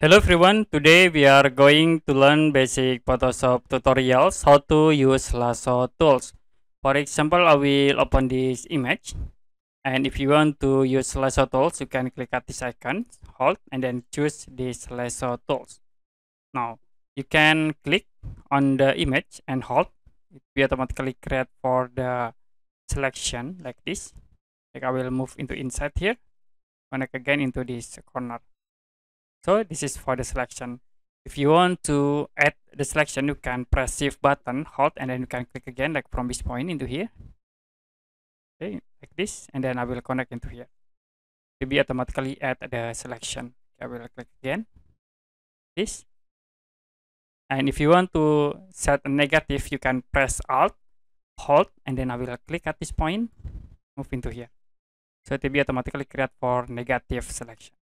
Hello everyone, today we are going to learn basic Photoshop tutorials how to use lasso tools. For example, I will open this image and if you want to use lasso tools, you can click at this icon, hold and then choose this lasso tools. Now, you can click on the image and hold. It will automatically create for the selection like this. Like I will move into inside here, connect again into this corner. So this is for the selection. If you want to add the selection, you can press shift button, hold, and then you can click again like from this point into here. Okay, like this, and then I will connect into here. To be automatically add the selection. I will click again. This. And if you want to set a negative, you can press Alt, hold, and then I will click at this point, move into here. So it will be automatically create for negative selection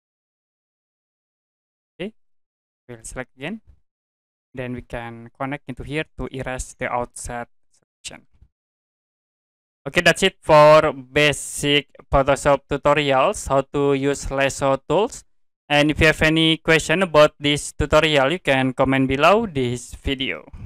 we'll select again, then we can connect into here to erase the outset selection okay that's it for basic photoshop tutorials how to use lasso tools and if you have any question about this tutorial you can comment below this video